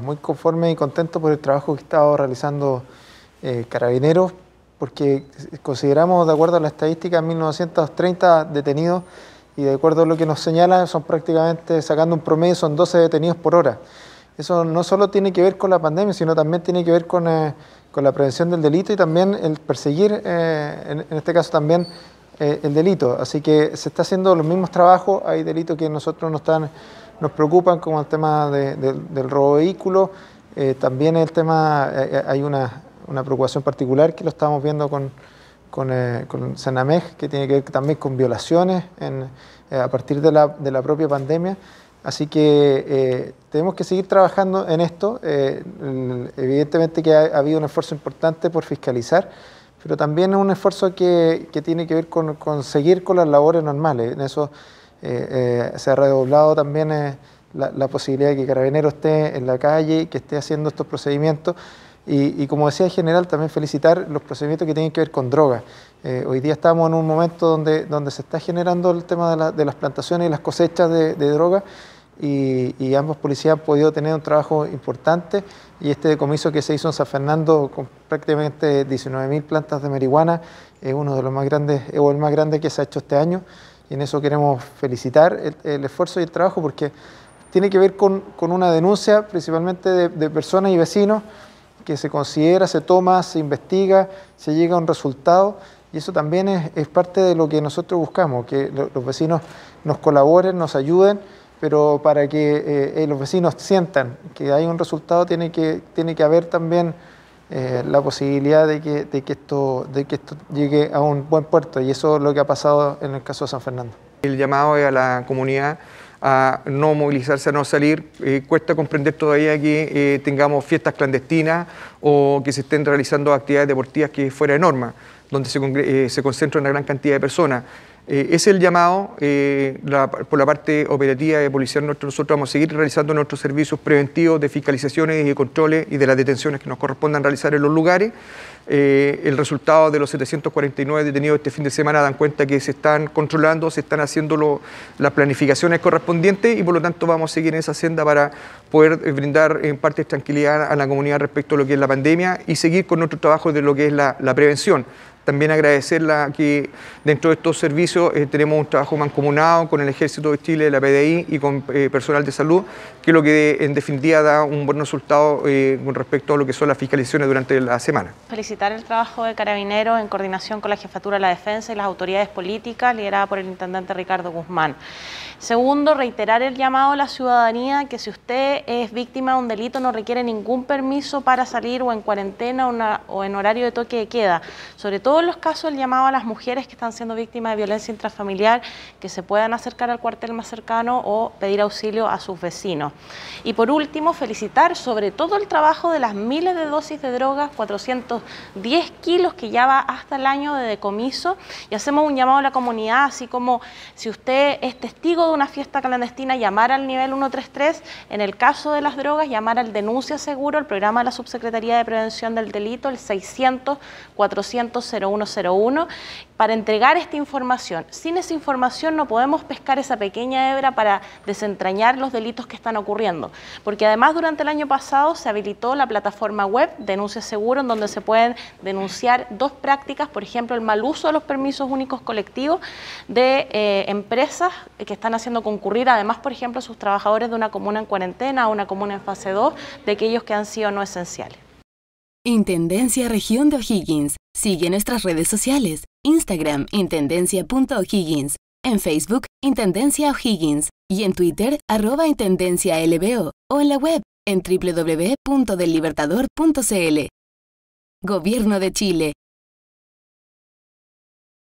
Muy conforme y contento por el trabajo que está realizando eh, Carabineros, porque consideramos, de acuerdo a la estadística, 1930 detenidos y de acuerdo a lo que nos señala, son prácticamente, sacando un promedio, son 12 detenidos por hora. Eso no solo tiene que ver con la pandemia, sino también tiene que ver con, eh, la prevención del delito y también el perseguir, eh, en, en, este caso también, el delito. Así que se está haciendo los mismos trabajos, hay delitos que nosotros no están nos preocupan, como el tema del robo de vehículos. Eh, también el tema, eh, eh, hay una, preocupación particular que lo estamos viendo con, con, que tiene que ver también con violaciones a partir de la, propia pandemia. Así que tenemos que seguir trabajando en esto. evidentemente que ha, habido un esfuerzo importante por fiscalizar pero también es un esfuerzo que, tiene que ver con, con, seguir con las labores normales. En eso eh, eh, se ha redoblado también eh, la, posibilidad de que Carabinero esté en la calle, que esté haciendo estos procedimientos. Y, como decía el general, también felicitar los procedimientos que tienen que ver con drogas. hoy día estamos en un momento donde, donde se está generando el tema de, las plantaciones y las cosechas de, droga drogas. Y, y, ambos policías han podido tener un trabajo importante y este decomiso que se hizo en San Fernando con prácticamente 19.000 plantas de marihuana es uno de los más grandes o el más grande que se ha hecho este año y en eso queremos felicitar el, esfuerzo y el trabajo porque tiene que ver con, una denuncia principalmente de, personas y vecinos que se considera, se toma, se investiga, se llega a un resultado y eso también es, parte de lo que nosotros buscamos, que los vecinos nos colaboren, nos ayuden, pero para que eh, eh, los vecinos sientan que hay un resultado tiene que, tiene que haber también eh, la posibilidad de que, de que, esto, de que esto llegue a un buen puerto y eso es lo que ha pasado en el caso de San Fernando. El llamado a la comunidad a no movilizarse, a no salir. Eh, cuesta comprender todavía que eh, tengamos fiestas clandestinas o que se estén realizando actividades deportivas que fuera de norma, donde se, se concentra una gran cantidad de personas. Eh, es el llamado eh, por la parte operativa de policía. Nosotros vamos a seguir realizando nuestros servicios preventivos de fiscalizaciones y de controles y de las detenciones que nos correspondan realizar en los lugares. Eh, el resultado de los 749 detenidos este fin de semana dan cuenta que se están controlando, se están haciendo las planificaciones correspondientes y por lo tanto vamos a seguir en esa senda para poder brindar en parte tranquilidad a la comunidad respecto a lo que es la pandemia y seguir con nuestro trabajo de lo que es la prevención también agradecerla que dentro de estos servicios eh, tenemos un trabajo mancomunado con el Ejército de Chile, la PDI y con eh, personal de salud, que lo que en definitiva da un buen resultado eh, con respecto a lo que son las fiscalizaciones durante la semana. Felicitar el trabajo de Carabineros en coordinación con la Jefatura de la Defensa y las autoridades políticas liderada por el Intendente Ricardo Guzmán. Segundo, reiterar el llamado a la ciudadanía que si usted es víctima de un delito no requiere ningún permiso para salir o en cuarentena o en horario de toque de queda, sobre todo todos los casos el llamado a las mujeres que están siendo víctimas de violencia intrafamiliar que se puedan acercar al cuartel más cercano o pedir auxilio a sus vecinos. Y por último, felicitar sobre todo el trabajo de las miles de dosis de drogas, 410 kilos que ya va hasta el año de decomiso y hacemos un llamado a la comunidad, así como si usted es testigo de una fiesta clandestina, llamar al nivel 133, en el caso de las drogas, llamar al denuncia seguro, el programa de la Subsecretaría de Prevención del Delito, el 600 400 101 para entregar esta información. Sin esa información no podemos pescar esa pequeña hebra para desentrañar los delitos que están ocurriendo, porque además durante el año pasado se habilitó la plataforma web Denuncia Seguro, en donde se pueden denunciar dos prácticas, por ejemplo, el mal uso de los permisos únicos colectivos de eh, empresas que están haciendo concurrir, además, por ejemplo, sus trabajadores de una comuna en cuarentena a una comuna en fase 2, de aquellos que han sido no esenciales. Intendencia Región de O'Higgins Sigue nuestras redes sociales, Instagram intendencia.ohiggins, en Facebook Intendencia O'Higgins y en Twitter arroba Intendencia LBO o en la web en www.dellibertador.cl. Gobierno de Chile,